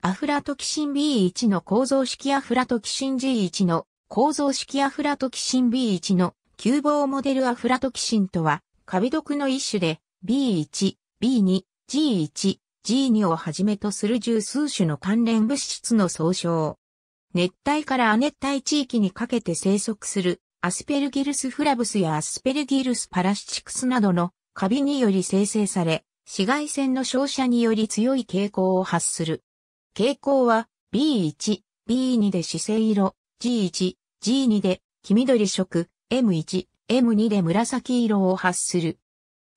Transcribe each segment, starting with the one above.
アフラトキシン B1 の構造式アフラトキシン G1 の構造式アフラトキシン B1 の急防モデルアフラトキシンとは、カビ毒の一種で B1、B2、G1、G2 をはじめとする十数種の関連物質の総称。熱帯から亜熱帯地域にかけて生息するアスペルギルスフラブスやアスペルギルスパラシチクスなどのカビにより生成され、紫外線の照射により強い傾向を発する。傾向は B1、B2 で姿勢色、G1、G2 で黄緑色、M1、M2 で紫色を発する。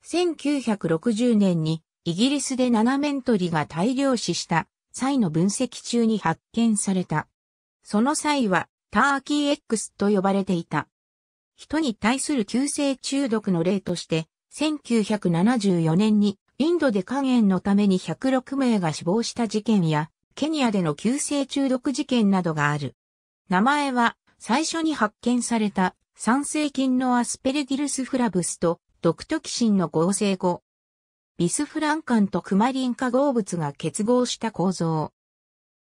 1960年にイギリスで七面鳥が大量死した際の分析中に発見された。その際はターキー X と呼ばれていた。人に対する急性中毒の例として、1974年にインドで肝炎のために106名が死亡した事件や、ケニアでの急性中毒事件などがある。名前は最初に発見された酸性菌のアスペルギルスフラブスとドクトキシンの合成後、ビスフランカンとクマリン化合物が結合した構造。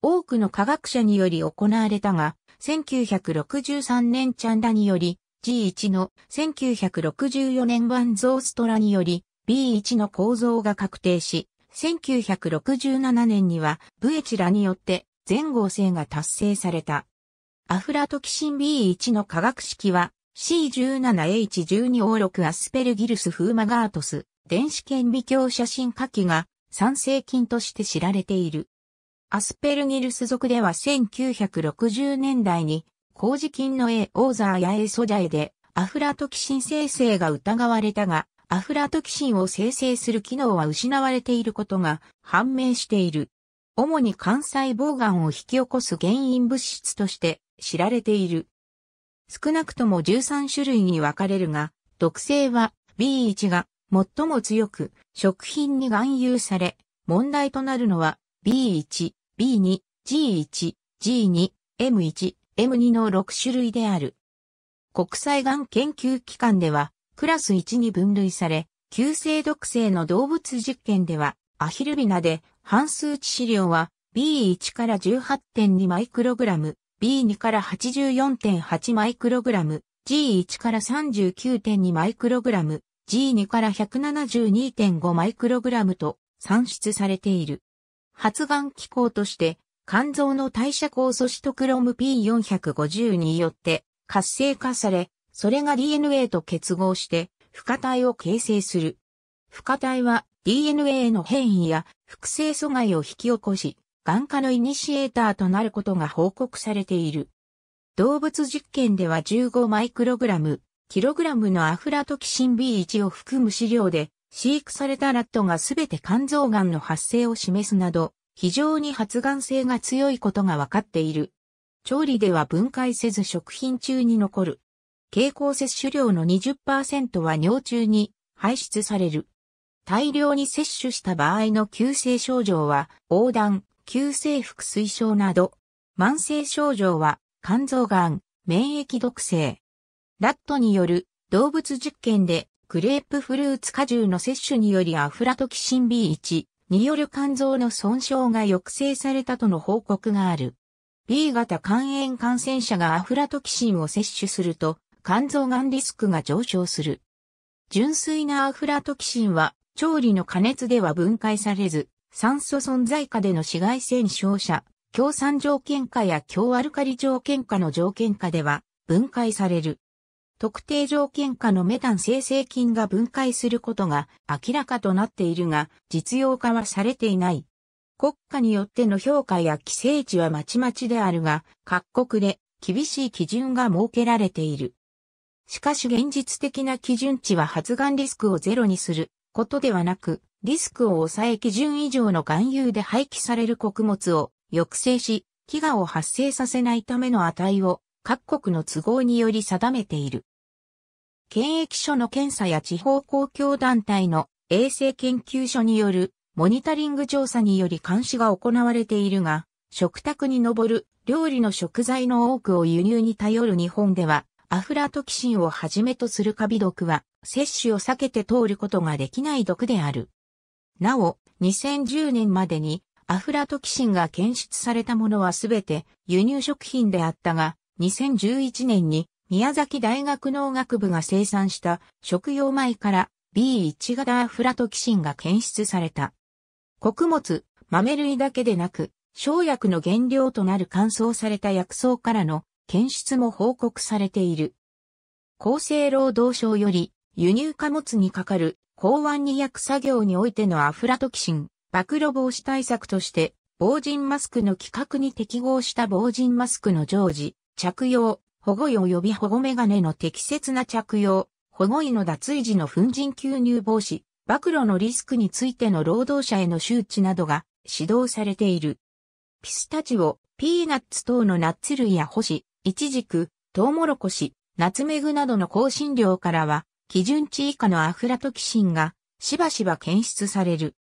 多くの科学者により行われたが、1963年チャンダにより G1 の1964年ワンゾーストラにより B1 の構造が確定し、1967年には、ブエチラによって全合成が達成された。アフラトキシン B1 の化学式は、C17H12O6 アスペルギルスフーマガートス、電子顕微鏡写真火器が、酸性菌として知られている。アスペルギルス属では1960年代に、麹菌の A オーザーや A ソジャエで、アフラトキシン生成が疑われたが、アフラトキシンを生成する機能は失われていることが判明している。主に肝細胞がんを引き起こす原因物質として知られている。少なくとも13種類に分かれるが、毒性は B1 が最も強く、食品に含有され、問題となるのは B1、B2、G1、G2、M1、M2 の6種類である。国際がん研究機関では、クラス1に分類され、急性毒性の動物実験では、アヒルビナで、半数致死量は B1 から18.2マイクログラム、B2 から84.8マイクログラム、G1 から39.2マイクログラム、G2 から172.5マイクログラムと算出されている。発が機構として、肝臓の代謝酵素シトクロム P450 によって活性化され、それが DNA と結合して、不可体を形成する。不可体は DNA への変異や複製阻害を引き起こし、眼科のイニシエーターとなることが報告されている。動物実験では15マイクログラム、キログラムのアフラトキシン B1 を含む飼料で、飼育されたラットがすべて肝臓がんの発生を示すなど、非常に発がん性が強いことが分かっている。調理では分解せず食品中に残る経口摂取量の20%は尿中に排出される。大量に摂取した場合の急性症状は、横断、急性腹水症など、慢性症状は、肝臓がん、免疫毒性。ラットによる動物実験で、グレープフルーツ果汁の摂取によりアフラトキシン B1 による肝臓の損傷が抑制されたとの報告がある。B 型肝炎感染者がアフラトキシンを摂取すると、肝臓がんリスクが上昇する。純粋なアフラトキシンは、調理の加熱では分解されず、酸素存在下での紫外線照射、強酸条件下や強アルカリ条件下の条件下では分解される。特定条件下のメタン生成菌が分解することが明らかとなっているが、実用化はされていない。国家によっての評価や規制値はまちまちであるが、各国で厳しい基準が設けられている。しかし現実的な基準値は発がんリスクをゼロにすることではなく、リスクを抑え基準以上の含有で廃棄される穀物を抑制し、飢餓を発生させないための値を各国の都合により定めている。検疫所の検査や地方公共団体の衛生研究所によるモニタリング調査により監視が行われているが、食卓に上る料理の食材の多くを輸入に頼る日本では、アフラトキシンをはじめとするカビ毒は、摂取を避けて通ることができない毒である。なお、2010年までに、アフラトキシンが検出されたものはすべて輸入食品であったが、2011年に宮崎大学農学部が生産した食用米から B1 型アフラトキシンが検出された。穀物、豆類だけでなく、生薬の原料となる乾燥された薬草からの検出も報告されている。厚生労働省より輸入貨物にかかる港湾に薬作業においてのアフラトキシン、暴露防止対策として防塵マスクの規格に適合した防塵マスクの常時、着用、保護用及び保護メガネの適切な着用、保護医の脱衣時の粉塵吸入防止、暴露のリスクについての労働者への周知などが指導されている。ピスタチオ、ピーナッツ等のナッツ類や保守、イチジク、トウモロコシ、ナツメグなどの香辛料からは、基準値以下のアフラトキシンがしばしば検出される。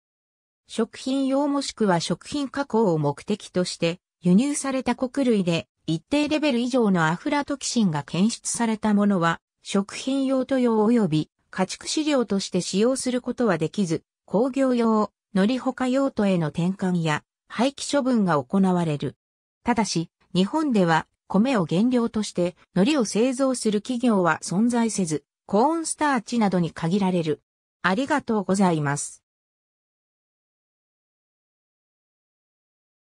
食品用もしくは食品加工を目的として輸入された穀類で一定レベル以上のアフラトキシンが検出されたものは食品用途用及び家畜飼料として使用することはできず工業用、乗り他用途への転換や廃棄処分が行われる。ただし日本では米を原料として海苔を製造する企業は存在せず、コーンスターチなどに限られる。ありがとうございます。